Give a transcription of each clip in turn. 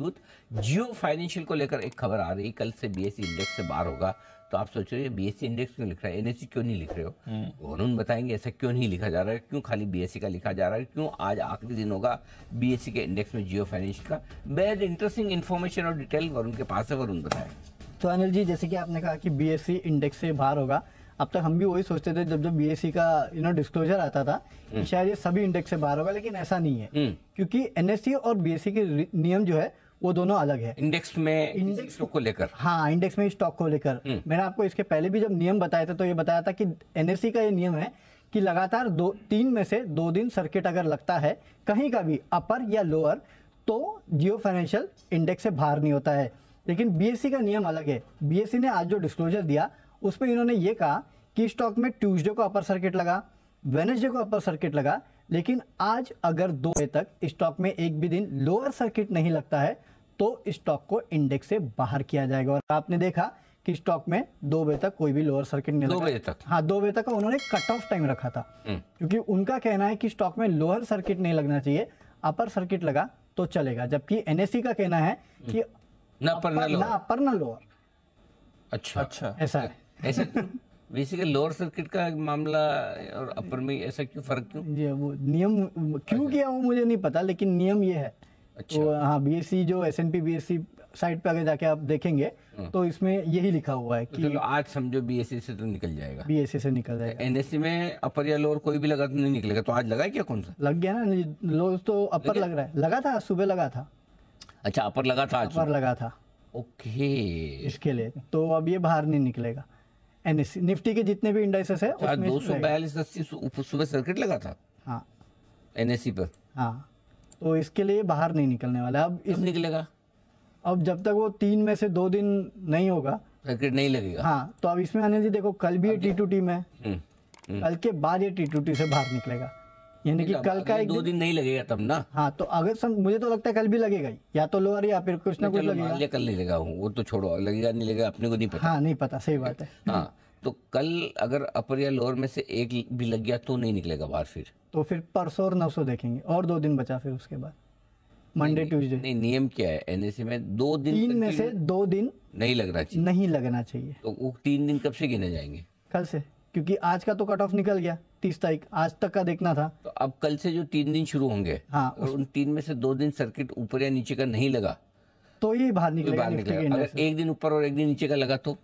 जियो financial को लेकर एक खबर आ रही है कल से बीएससी इंडेक्स e से बाहर होगा तो आप सोच रहे हो बीएससी इंडेक्स e क्यों लिख रहा है एनएससी क्यों नहीं लिख रहे हो हम्म। वरुण बताएंगे ऐसा क्यों नहीं लिखा जा रहा है क्यों खाली बीएससी e का लिखा जा रहा है क्यों आज आखिरी दिन होगा बीएससी के इंडेक्स में जियो फाइनेंशियल का बेहद इंटरेस्टिंग इन्फॉर्मेशन और डिटेल वरुण के पास है वरुण बताए तो अनिल जी जैसे कि आपने कहा कि बीएससी इंडेक्स से बाहर होगा अब तक हम भी वही सोचते थे जब जब बीएससी का यू नो डिस्क्लोजर आता था हम्म। शायद ये सभी इंडेक्स से बाहर होगा लेकिन ऐसा नहीं है हम्म। क्योंकि एनएससी और बीएससी के नियम जो है वो दोनों अलग है इंडेक्स में इंडेक्स को लेकर हाँ इंडेक्स में स्टॉक को लेकर हम्म। मैंने आपको इसके पहले भी जब नियम बताया था तो ये बताया था कि एनएससी e का ये नियम है कि लगातार दो तीन में से दो दिन सर्किट अगर लगता है कहीं का भी अपर या लोअर तो जियो फाइनेंशियल इंडेक्स से बाहर नहीं होता है लेकिन बीएससी e का नियम अलग है बीएससी e ने आज जो डिस्क्लोजर दिया उसमें इन्होंने ये कहा कि स्टॉक में ट्यूसडे को अपर सर्किट लगा वेनेसडे को अपर सर्किट लगा लेकिन आज अगर दो बजे तक स्टॉक में एक भी दिन लोअर सर्किट नहीं लगता है तो स्टॉक को इंडेक्स से बाहर किया जाएगा और आपने देखा कि स्टॉक में दो बजे तक कोई भी लोअर सर्किट नहीं दो बजे तक हाँ दो बजे तक उन्होंने कट ऑफ टाइम रखा था हम्म। क्योंकि उनका कहना है कि स्टॉक में लोअर सर्किट नहीं लगना चाहिए अपर सर्किट लगा तो चलेगा जबकि एनएससी का कहना है कि ना अपर ना लोअर अच्छा अच्छा ऐसा है ऐसा बेसिकली लोअर सर्किट का मामला और अपर में ऐसा क्यों फर्क क्यों जी वो नियम क्यों अच्छा। किया वो मुझे नहीं पता लेकिन नियम ये है अच्छा तो, हाँ बी जो एस एन साइट पे अगर जाके आप देखेंगे हाँ। तो इसमें यही लिखा हुआ है कि तो आज समझो बीएससी से तो निकल जाएगा बीएससी से निकल जाएगा एनएससी तो में अपर या लोअर कोई भी लगा तो नहीं निकलेगा तो आज लगा क्या कौन सा लग गया ना लोअर तो अपर लग रहा है लगा था सुबह लगा था अच्छा अपर लगा था अपर लगा था ओके इसके लिए तो अब ये बाहर नहीं निकलेगा एनएससी निफ्टी के जितने भी इंडेक्सेस है अच्छा, दो सौ बयालीस अस्सी सुबह सर्किट लगा था हाँ एनएससी पर हाँ तो इसके लिए बाहर नहीं निकलने वाला अब इस निकलेगा अब जब तक वो तीन में से दो दिन नहीं होगा सर्किट नहीं लगेगा हाँ तो अब इसमें आने जी देखो कल भी ये टी टू टी में हम्म, हम्म। कल के बाद ये टी टू टी से बाहर निकलेगा यानी कि कल का एक दो दिन, नहीं लगेगा तब ना हाँ तो अगर सम, मुझे तो लगता है कल भी लगेगा या तो लोअर या फिर कुछ ना कुछ लगेगा कल नहीं लगा वो तो छोड़ो लगेगा नहीं लगेगा अपने को नहीं पता हाँ नहीं पता सही बात है हाँ तो कल अगर अपर या लोअर में से एक भी लग गया तो नहीं निकलेगा बाहर फिर तो फिर परसों और नौ सौ देखेंगे और दो दिन बचा फिर उसके बाद मंडे ट्यूजडे नहीं नियम क्या है एनएससी में दो दिन तीन में से दो दिन नहीं लगना चाहिए नहीं लगना चाहिए तो वो तीन दिन कब से गिने जाएंगे कल से क्योंकि आज का तो कट ऑफ निकल गया तीस तारीख आज तक का देखना था तो अब कल से जो तीन दिन शुरू होंगे हाँ उस... उन तीन में से दो दिन सर्किट ऊपर या नीचे का नहीं लगा तो ये बाहर तो निकलेगा, एक दिन ऊपर और एक दिन नीचे का लगा तो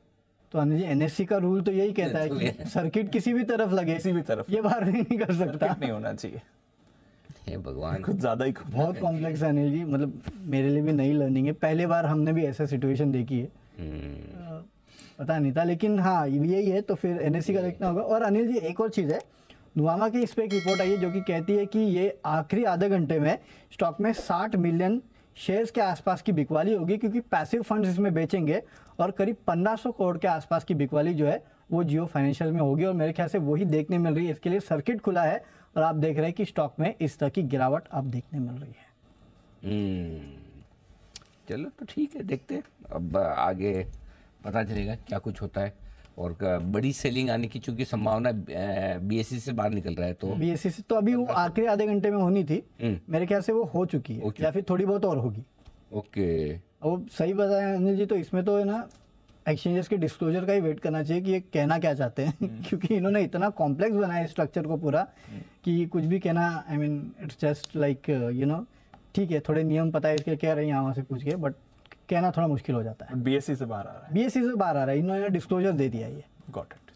तो अनुजी एनएससी का रूल तो यही कहता है कि सर्किट किसी भी तरफ लगे किसी भी तरफ ये बाहर नहीं कर सकता नहीं होना चाहिए भगवान कुछ ज्यादा ही बहुत कॉम्प्लेक्स है अनिल जी मतलब मेरे लिए भी नई लर्निंग है पहले बार हमने भी ऐसा सिचुएशन देखी है हम्म। पता नहीं था लेकिन हाँ यही है तो फिर एन का देखना होगा और अनिल जी एक और चीज़ है नुआमा की इस पर एक रिपोर्ट आई है जो कि कहती है कि ये आखिरी आधे घंटे में स्टॉक में 60 मिलियन शेयर्स के आसपास की बिकवाली होगी क्योंकि पैसिव फंड्स इसमें बेचेंगे और करीब 1500 करोड़ के आसपास की बिकवाली जो है वो जियो फाइनेंशियल में होगी और मेरे ख्याल से वही देखने मिल रही है इसके लिए सर्किट खुला है और आप देख रहे हैं कि स्टॉक में इस तरह की गिरावट आप देखने मिल रही है हम्म। चलो तो ठीक है देखते हैं अब आगे पता चलेगा क्या कुछ होता है और बड़ी सेलिंग आने की चूंकि संभावना बीएससी से बाहर निकल रहा है तो बीएससी हम्म। से तो अभी वो आखिरी आधे घंटे में होनी थी हम्म। मेरे ख्याल से वो हो चुकी है या फिर थोड़ी बहुत और होगी ओके अब सही बताया अनिल जी तो इसमें तो है ना एक्सचेंजेस के डिस्क्लोजर का ही वेट करना चाहिए कि ये कहना क्या चाहते हैं हम्म। क्योंकि इन्होंने इतना कॉम्प्लेक्स बनाया स्ट्रक्चर को पूरा कि कुछ भी कहना I mean it's just like you know ठीक है थोड़े नियम पता है इसके कह रहे हैं यहाँ से पूछ के बट कहना थोड़ा मुश्किल हो जाता है सी से बाहर आ रहा है सी से बाहर आ रहा है इन्होंने डिस्क्लोजर दे दिया ये गॉट इट